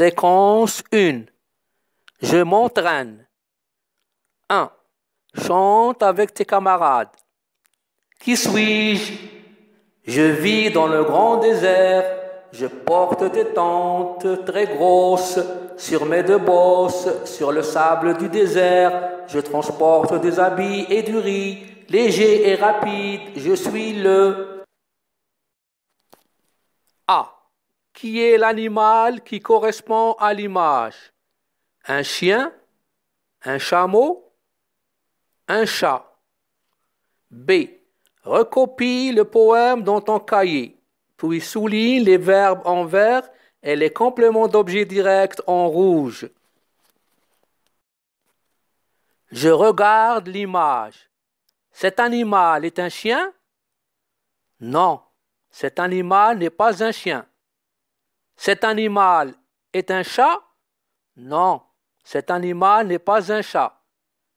Séquence 1. Je m'entraîne. 1. Chante avec tes camarades. Qui suis-je Je vis dans le grand désert. Je porte des tentes très grosses sur mes deux bosses, sur le sable du désert. Je transporte des habits et du riz, léger et rapide. Je suis le qui est l'animal qui correspond à l'image. Un chien, un chameau, un chat. B. Recopie le poème dans ton cahier, puis souligne les verbes en vert et les compléments d'objet direct en rouge. Je regarde l'image. Cet animal est un chien Non, cet animal n'est pas un chien. Cet animal est un chat Non, cet animal n'est pas un chat.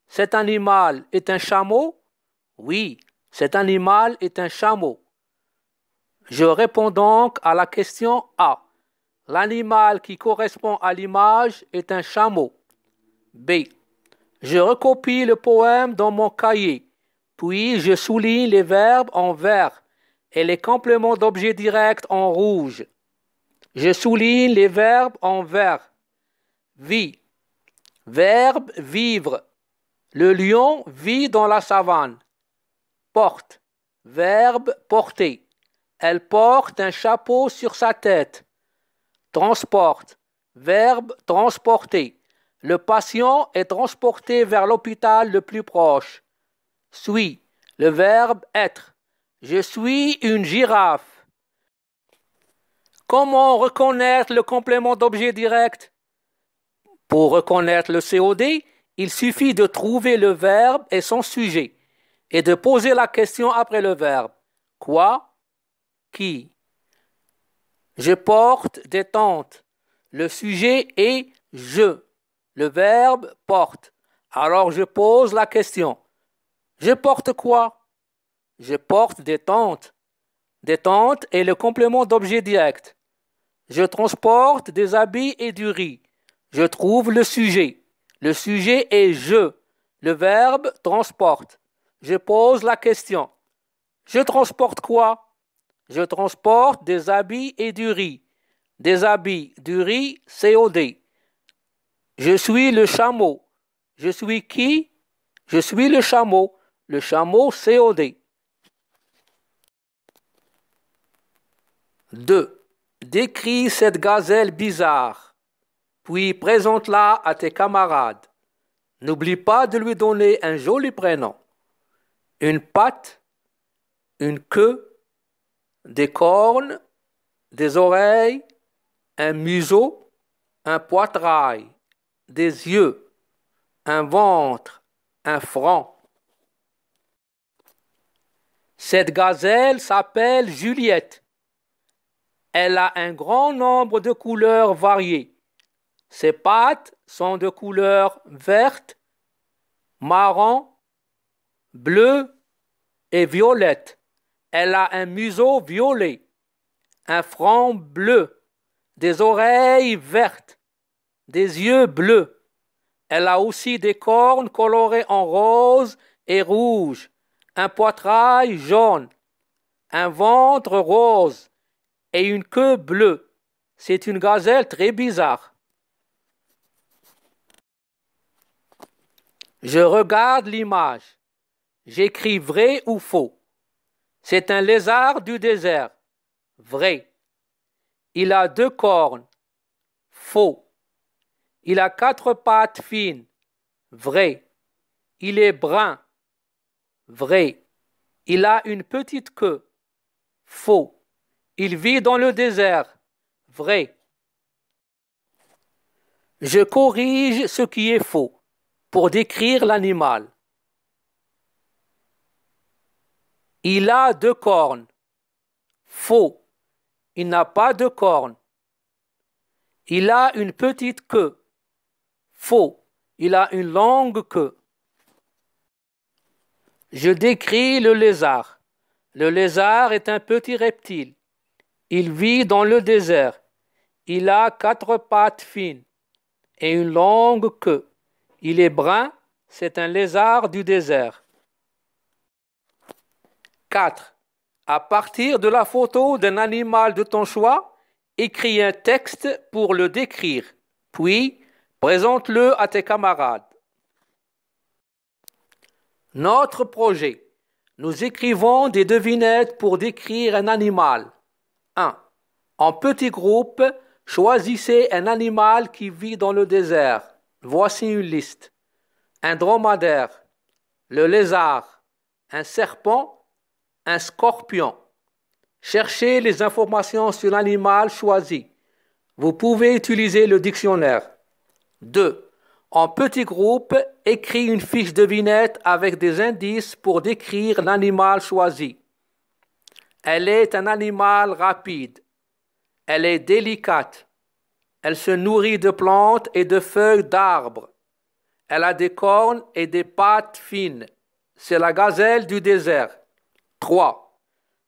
Cet animal est un chameau Oui, cet animal est un chameau. Je réponds donc à la question A. L'animal qui correspond à l'image est un chameau. B. Je recopie le poème dans mon cahier, puis je souligne les verbes en vert et les compléments d'objets directs en rouge. Je souligne les verbes en vert. Vie. Verbe vivre. Le lion vit dans la savane. Porte. Verbe porter. Elle porte un chapeau sur sa tête. Transporte. Verbe transporter. Le patient est transporté vers l'hôpital le plus proche. Suis. Le verbe être. Je suis une girafe. Comment reconnaître le complément d'objet direct Pour reconnaître le COD, il suffit de trouver le verbe et son sujet et de poser la question après le verbe. Quoi Qui Je porte des tentes. Le sujet est je. Le verbe porte. Alors je pose la question. Je porte quoi Je porte des tentes. Des tentes est le complément d'objet direct. Je transporte des habits et du riz. Je trouve le sujet. Le sujet est je. Le verbe transporte. Je pose la question. Je transporte quoi Je transporte des habits et du riz. Des habits, du riz, COD. Je suis le chameau. Je suis qui Je suis le chameau. Le chameau, COD. 2. Décris cette gazelle bizarre, puis présente-la à tes camarades. N'oublie pas de lui donner un joli prénom, une patte, une queue, des cornes, des oreilles, un museau, un poitrail, des yeux, un ventre, un front. Cette gazelle s'appelle Juliette. Elle a un grand nombre de couleurs variées. Ses pattes sont de couleur verte, marron, bleu et violette. Elle a un museau violet, un front bleu, des oreilles vertes, des yeux bleus. Elle a aussi des cornes colorées en rose et rouge, un poitrail jaune, un ventre rose, et une queue bleue. C'est une gazelle très bizarre. Je regarde l'image. J'écris vrai ou faux. C'est un lézard du désert. Vrai. Il a deux cornes. Faux. Il a quatre pattes fines. Vrai. Il est brun. Vrai. Il a une petite queue. Faux. Il vit dans le désert. Vrai. Je corrige ce qui est faux pour décrire l'animal. Il a deux cornes. Faux. Il n'a pas de cornes. Il a une petite queue. Faux. Il a une longue queue. Je décris le lézard. Le lézard est un petit reptile. Il vit dans le désert. Il a quatre pattes fines et une longue queue. Il est brun, c'est un lézard du désert. 4. À partir de la photo d'un animal de ton choix, écris un texte pour le décrire, puis présente-le à tes camarades. Notre projet. Nous écrivons des devinettes pour décrire un animal. 1. En petit groupe, choisissez un animal qui vit dans le désert. Voici une liste. Un dromadaire, le lézard, un serpent, un scorpion. Cherchez les informations sur l'animal choisi. Vous pouvez utiliser le dictionnaire. 2. En petit groupe, écris une fiche de devinette avec des indices pour décrire l'animal choisi. Elle est un animal rapide. Elle est délicate. Elle se nourrit de plantes et de feuilles d'arbres. Elle a des cornes et des pattes fines. C'est la gazelle du désert. 3.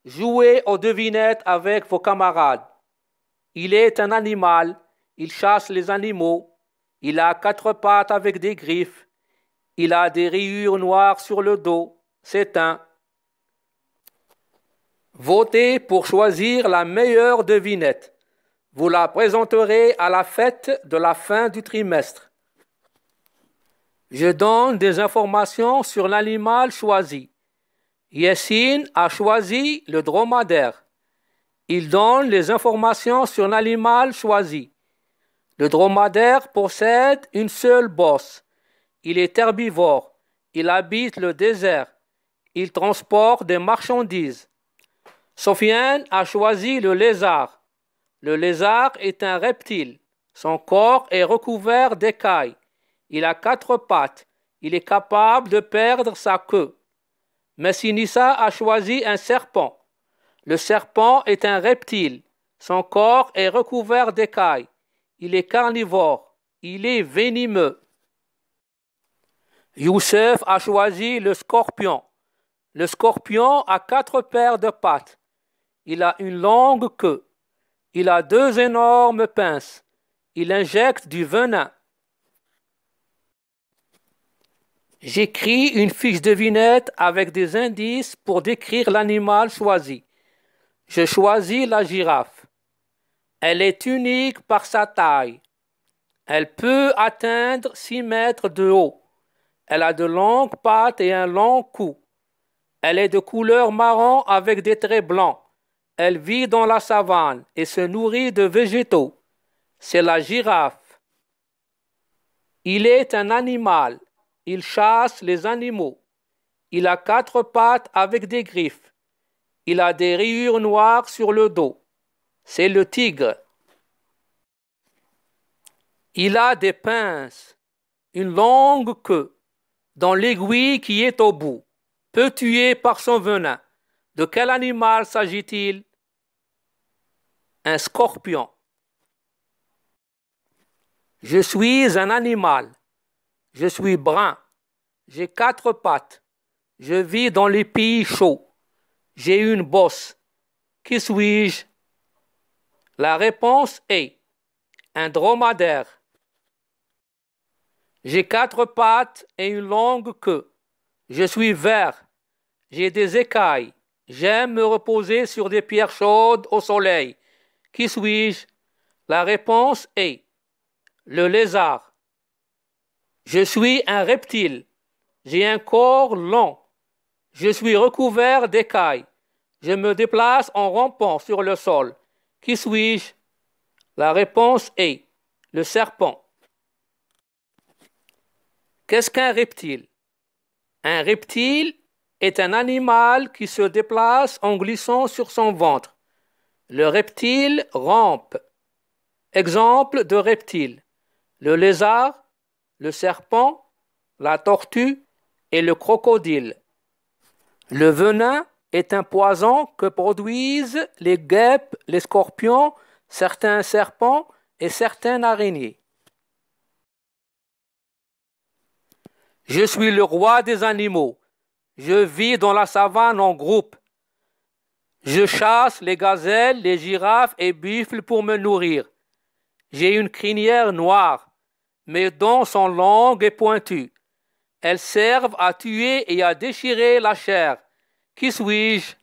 Jouez aux devinettes avec vos camarades. Il est un animal. Il chasse les animaux. Il a quatre pattes avec des griffes. Il a des rayures noires sur le dos. C'est un Votez pour choisir la meilleure devinette. Vous la présenterez à la fête de la fin du trimestre. Je donne des informations sur l'animal choisi. Yessine a choisi le dromadaire. Il donne les informations sur l'animal choisi. Le dromadaire possède une seule bosse. Il est herbivore. Il habite le désert. Il transporte des marchandises. Sophien a choisi le lézard. Le lézard est un reptile. Son corps est recouvert d'écailles. Il a quatre pattes. Il est capable de perdre sa queue. Messinissa a choisi un serpent. Le serpent est un reptile. Son corps est recouvert d'écailles. Il est carnivore. Il est venimeux. Youssef a choisi le scorpion. Le scorpion a quatre paires de pattes. Il a une longue queue. Il a deux énormes pinces. Il injecte du venin. J'écris une fiche de vignette avec des indices pour décrire l'animal choisi. Je choisis la girafe. Elle est unique par sa taille. Elle peut atteindre 6 mètres de haut. Elle a de longues pattes et un long cou. Elle est de couleur marron avec des traits blancs. Elle vit dans la savane et se nourrit de végétaux. C'est la girafe. Il est un animal. Il chasse les animaux. Il a quatre pattes avec des griffes. Il a des rayures noires sur le dos. C'est le tigre. Il a des pinces, une longue queue, dans l'aiguille qui est au bout, peut tuer par son venin. De quel animal s'agit-il Un scorpion. Je suis un animal. Je suis brun. J'ai quatre pattes. Je vis dans les pays chauds. J'ai une bosse. Qui suis-je La réponse est un dromadaire. J'ai quatre pattes et une longue queue. Je suis vert. J'ai des écailles. J'aime me reposer sur des pierres chaudes au soleil. Qui suis-je La réponse est le lézard. Je suis un reptile. J'ai un corps long. Je suis recouvert d'écailles. Je me déplace en rampant sur le sol. Qui suis-je La réponse est le serpent. Qu'est-ce qu'un reptile Un reptile est un animal qui se déplace en glissant sur son ventre. Le reptile rampe. Exemple de reptile. Le lézard, le serpent, la tortue et le crocodile. Le venin est un poison que produisent les guêpes, les scorpions, certains serpents et certaines araignées. Je suis le roi des animaux. Je vis dans la savane en groupe. Je chasse les gazelles, les girafes et buffles pour me nourrir. J'ai une crinière noire. Mes dents sont longues et pointues. Elles servent à tuer et à déchirer la chair. Qui suis-je